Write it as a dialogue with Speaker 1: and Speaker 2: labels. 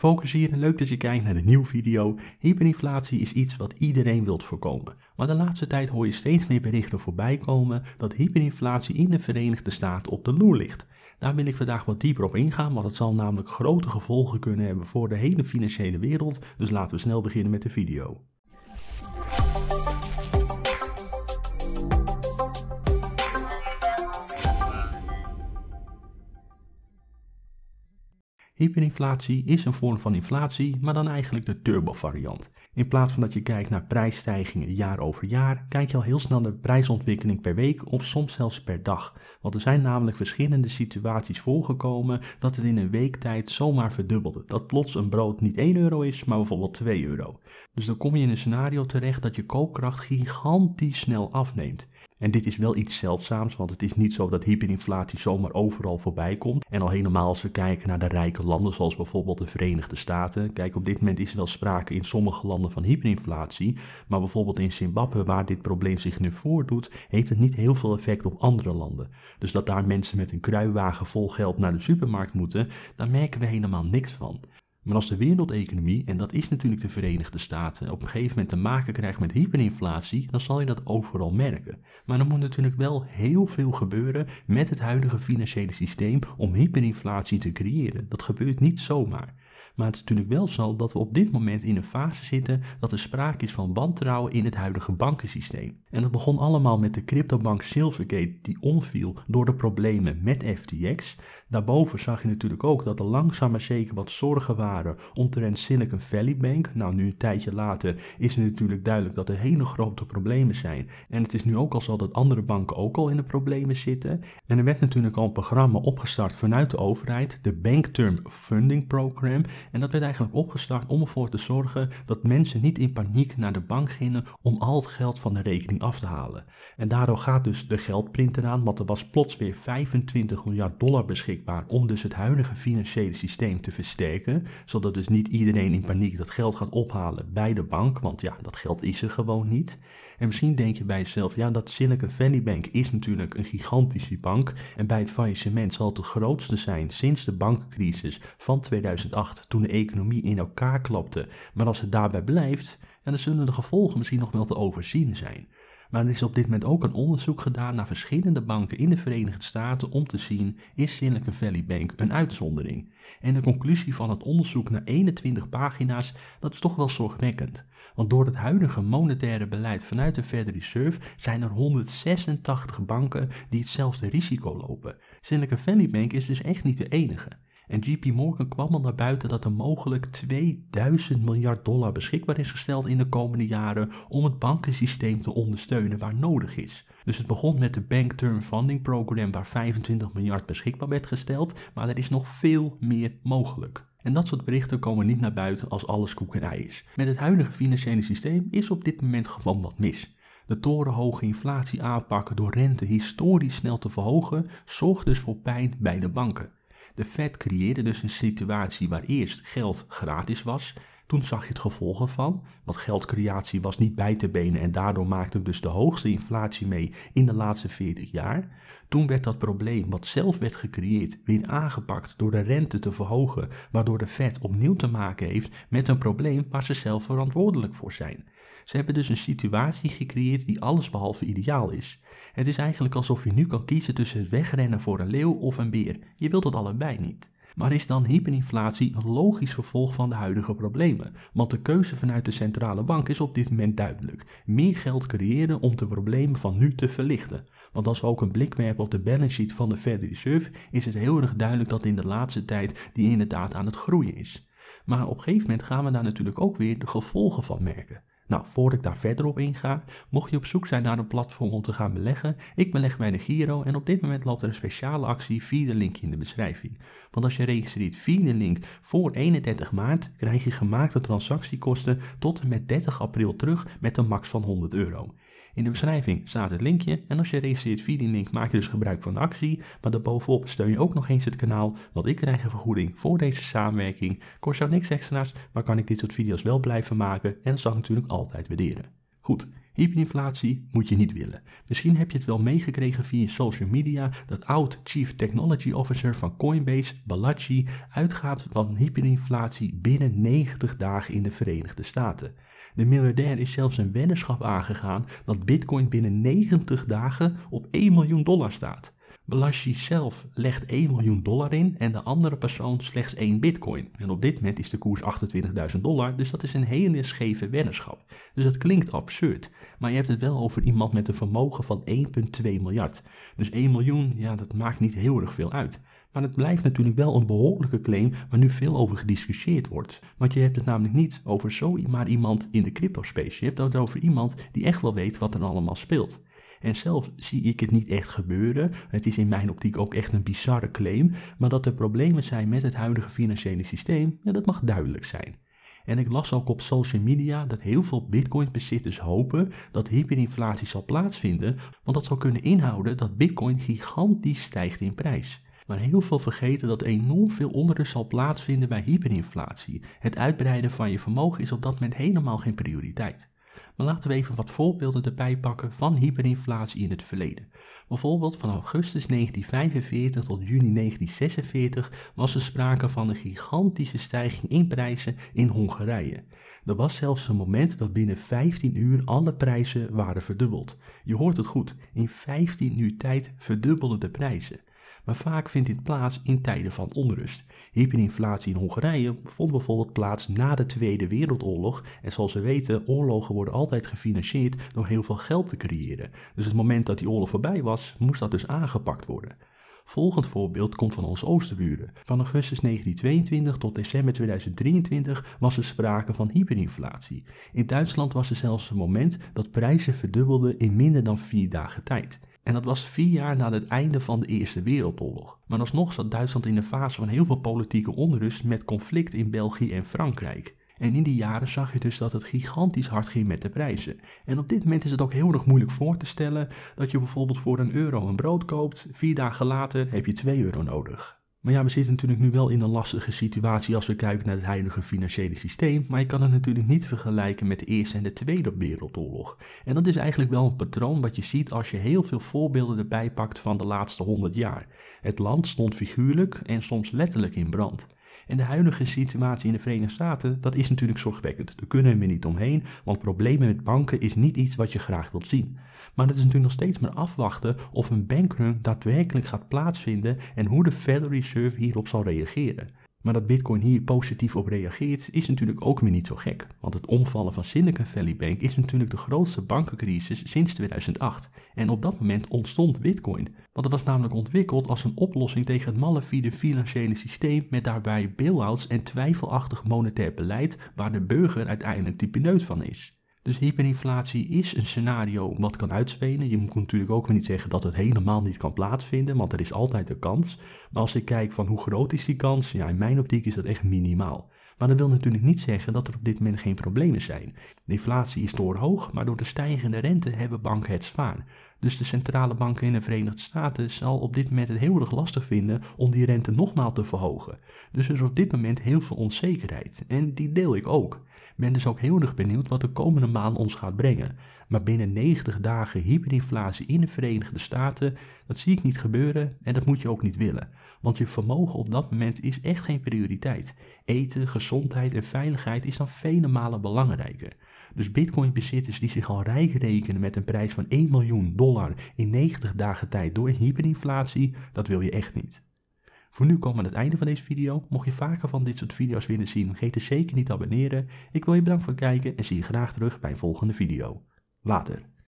Speaker 1: Focus hier, en leuk dat je kijkt naar de nieuwe video. Hyperinflatie is iets wat iedereen wilt voorkomen. Maar de laatste tijd hoor je steeds meer berichten voorbij komen dat hyperinflatie in de Verenigde Staten op de loer ligt. Daar wil ik vandaag wat dieper op ingaan, want het zal namelijk grote gevolgen kunnen hebben voor de hele financiële wereld. Dus laten we snel beginnen met de video. Hyperinflatie is een vorm van inflatie, maar dan eigenlijk de turbo-variant. In plaats van dat je kijkt naar prijsstijgingen jaar over jaar, kijk je al heel snel naar de prijsontwikkeling per week of soms zelfs per dag. Want er zijn namelijk verschillende situaties voorgekomen dat het in een week tijd zomaar verdubbelde. Dat plots een brood niet 1 euro is, maar bijvoorbeeld 2 euro. Dus dan kom je in een scenario terecht dat je koopkracht gigantisch snel afneemt. En dit is wel iets zeldzaams, want het is niet zo dat hyperinflatie zomaar overal voorbij komt. En al helemaal als we kijken naar de rijke landen, zoals bijvoorbeeld de Verenigde Staten. Kijk, op dit moment is er wel sprake in sommige landen van hyperinflatie. Maar bijvoorbeeld in Zimbabwe, waar dit probleem zich nu voordoet, heeft het niet heel veel effect op andere landen. Dus dat daar mensen met een kruiwagen vol geld naar de supermarkt moeten, daar merken we helemaal niks van. Maar als de wereldeconomie, en dat is natuurlijk de Verenigde Staten, op een gegeven moment te maken krijgt met hyperinflatie, dan zal je dat overal merken. Maar er moet natuurlijk wel heel veel gebeuren met het huidige financiële systeem om hyperinflatie te creëren. Dat gebeurt niet zomaar. Maar het is natuurlijk wel zo dat we op dit moment in een fase zitten dat er sprake is van wantrouwen in het huidige bankensysteem. En dat begon allemaal met de cryptobank Silvergate die omviel door de problemen met FTX. Daarboven zag je natuurlijk ook dat er langzaam maar zeker wat zorgen waren omtrent Silicon Valley Bank. Nou, nu een tijdje later is het natuurlijk duidelijk dat er hele grote problemen zijn. En het is nu ook al zo dat andere banken ook al in de problemen zitten. En er werd natuurlijk al een programma opgestart vanuit de overheid, de Bank Term Funding Program. En dat werd eigenlijk opgestart om ervoor te zorgen dat mensen niet in paniek naar de bank gingen om al het geld van de rekening af te halen. En daardoor gaat dus de geldprinter aan, want er was plots weer 25 miljard dollar beschikbaar om dus het huidige financiële systeem te versterken, zodat dus niet iedereen in paniek dat geld gaat ophalen bij de bank, want ja, dat geld is er gewoon niet. En misschien denk je bij jezelf, ja, dat Silicon Valley Bank is natuurlijk een gigantische bank en bij het faillissement zal het de grootste zijn sinds de bankcrisis van 2008 toen de economie in elkaar klapte. Maar als het daarbij blijft, dan zullen de gevolgen misschien nog wel te overzien zijn. Maar er is op dit moment ook een onderzoek gedaan naar verschillende banken in de Verenigde Staten om te zien is Silicon Valley Bank een uitzondering. En de conclusie van het onderzoek naar 21 pagina's, dat is toch wel zorgwekkend. Want door het huidige monetaire beleid vanuit de Federal Reserve zijn er 186 banken die hetzelfde risico lopen. Silicon Valley Bank is dus echt niet de enige. En JP Morgan kwam al naar buiten dat er mogelijk 2000 miljard dollar beschikbaar is gesteld in de komende jaren om het bankensysteem te ondersteunen waar nodig is. Dus het begon met de Bank Term Funding Program waar 25 miljard beschikbaar werd gesteld, maar er is nog veel meer mogelijk. En dat soort berichten komen niet naar buiten als alles koek is. Met het huidige financiële systeem is op dit moment gewoon wat mis. De torenhoge inflatie aanpakken door rente historisch snel te verhogen zorgt dus voor pijn bij de banken. De Fed creëerde dus een situatie waar eerst geld gratis was toen zag je het gevolg ervan, want geldcreatie was niet bij te benen en daardoor maakte we dus de hoogste inflatie mee in de laatste 40 jaar. Toen werd dat probleem wat zelf werd gecreëerd weer aangepakt door de rente te verhogen, waardoor de Fed opnieuw te maken heeft met een probleem waar ze zelf verantwoordelijk voor zijn. Ze hebben dus een situatie gecreëerd die allesbehalve ideaal is. Het is eigenlijk alsof je nu kan kiezen tussen het wegrennen voor een leeuw of een beer. Je wilt het allebei niet. Maar is dan hyperinflatie een logisch vervolg van de huidige problemen? Want de keuze vanuit de centrale bank is op dit moment duidelijk. Meer geld creëren om de problemen van nu te verlichten. Want als we ook een blik werpen op de balance sheet van de Fed Reserve, is het heel erg duidelijk dat in de laatste tijd die inderdaad aan het groeien is. Maar op een gegeven moment gaan we daar natuurlijk ook weer de gevolgen van merken. Nou, voordat ik daar verder op inga, mocht je op zoek zijn naar een platform om te gaan beleggen, ik beleg bij de Giro en op dit moment loopt er een speciale actie via de link in de beschrijving. Want als je registreert via de link voor 31 maart, krijg je gemaakte transactiekosten tot en met 30 april terug met een max van 100 euro. In de beschrijving staat het linkje en als je registreert via die link maak je dus gebruik van de actie. Maar daarbovenop steun je ook nog eens het kanaal, want ik krijg een vergoeding voor deze samenwerking. Kost jou niks extra's, maar kan ik dit soort video's wel blijven maken en zal natuurlijk altijd waarderen. Goed, hyperinflatie moet je niet willen. Misschien heb je het wel meegekregen via social media dat oud-chief technology officer van Coinbase, Balaji, uitgaat van hyperinflatie binnen 90 dagen in de Verenigde Staten. De miljardair is zelfs een weddenschap aangegaan dat Bitcoin binnen 90 dagen op 1 miljoen dollar staat. Balashi zelf legt 1 miljoen dollar in en de andere persoon slechts 1 bitcoin. En op dit moment is de koers 28.000 dollar, dus dat is een hele scheve weddenschap. Dus dat klinkt absurd, maar je hebt het wel over iemand met een vermogen van 1,2 miljard. Dus 1 miljoen, ja, dat maakt niet heel erg veel uit. Maar het blijft natuurlijk wel een behoorlijke claim waar nu veel over gediscussieerd wordt. Want je hebt het namelijk niet over maar iemand in de cryptospace. Je hebt het over iemand die echt wel weet wat er allemaal speelt. En zelf zie ik het niet echt gebeuren. Het is in mijn optiek ook echt een bizarre claim. Maar dat er problemen zijn met het huidige financiële systeem, ja, dat mag duidelijk zijn. En ik las ook op social media dat heel veel Bitcoin-bezitters hopen dat hyperinflatie zal plaatsvinden, want dat zou kunnen inhouden dat Bitcoin gigantisch stijgt in prijs. Maar heel veel vergeten dat enorm veel onrust zal plaatsvinden bij hyperinflatie. Het uitbreiden van je vermogen is op dat moment helemaal geen prioriteit. Maar laten we even wat voorbeelden erbij pakken van hyperinflatie in het verleden. Bijvoorbeeld van augustus 1945 tot juni 1946 was er sprake van een gigantische stijging in prijzen in Hongarije. Er was zelfs een moment dat binnen 15 uur alle prijzen waren verdubbeld. Je hoort het goed, in 15 uur tijd verdubbelden de prijzen maar vaak vindt dit plaats in tijden van onrust. Hyperinflatie in Hongarije vond bijvoorbeeld plaats na de Tweede Wereldoorlog en zoals we weten, oorlogen worden altijd gefinancierd door heel veel geld te creëren. Dus het moment dat die oorlog voorbij was, moest dat dus aangepakt worden. Volgend voorbeeld komt van onze oosterburen. Van augustus 1922 tot december 2023 was er sprake van hyperinflatie. In Duitsland was er zelfs een moment dat prijzen verdubbelden in minder dan vier dagen tijd. En dat was vier jaar na het einde van de Eerste Wereldoorlog. Maar alsnog zat Duitsland in een fase van heel veel politieke onrust met conflict in België en Frankrijk. En in die jaren zag je dus dat het gigantisch hard ging met de prijzen. En op dit moment is het ook heel erg moeilijk voor te stellen dat je bijvoorbeeld voor een euro een brood koopt, vier dagen later heb je 2 euro nodig. Maar ja, we zitten natuurlijk nu wel in een lastige situatie als we kijken naar het huidige financiële systeem, maar je kan het natuurlijk niet vergelijken met de Eerste en de Tweede Wereldoorlog. En dat is eigenlijk wel een patroon wat je ziet als je heel veel voorbeelden erbij pakt van de laatste honderd jaar. Het land stond figuurlijk en soms letterlijk in brand. En de huidige situatie in de Verenigde Staten, dat is natuurlijk zorgwekkend. Daar kunnen we niet omheen, want problemen met banken is niet iets wat je graag wilt zien. Maar het is natuurlijk nog steeds maar afwachten of een bankrun daadwerkelijk gaat plaatsvinden en hoe de Federal Reserve hierop zal reageren. Maar dat Bitcoin hier positief op reageert is natuurlijk ook weer niet zo gek, want het omvallen van Silicon Valley Bank is natuurlijk de grootste bankencrisis sinds 2008. En op dat moment ontstond Bitcoin, want het was namelijk ontwikkeld als een oplossing tegen het malafide financiële systeem met daarbij bailouts en twijfelachtig monetair beleid waar de burger uiteindelijk type pineut van is. Dus hyperinflatie is een scenario wat kan uitspelen. Je moet natuurlijk ook weer niet zeggen dat het helemaal niet kan plaatsvinden, want er is altijd een kans. Maar als ik kijk van hoe groot is die kans, ja, in mijn optiek is dat echt minimaal. Maar dat wil natuurlijk niet zeggen dat er op dit moment geen problemen zijn. De inflatie is doorhoog, maar door de stijgende rente hebben banken het zwaar. Dus de centrale banken in de Verenigde Staten zal op dit moment het heel erg lastig vinden om die rente nogmaals te verhogen. Dus er is op dit moment heel veel onzekerheid en die deel ik ook. Ben dus ook heel erg benieuwd wat de komende maand ons gaat brengen. Maar binnen 90 dagen hyperinflatie in de Verenigde Staten, dat zie ik niet gebeuren en dat moet je ook niet willen. Want je vermogen op dat moment is echt geen prioriteit. Eten, gezondheid en veiligheid is dan vele malen belangrijker. Dus bitcoin-bezitters die zich al rijk rekenen met een prijs van 1 miljoen dollar in 90 dagen tijd door hyperinflatie, dat wil je echt niet. Voor nu komen we aan het einde van deze video. Mocht je vaker van dit soort video's willen zien, vergeet zeker niet te abonneren. Ik wil je bedanken voor het kijken en zie je graag terug bij een volgende video. Later.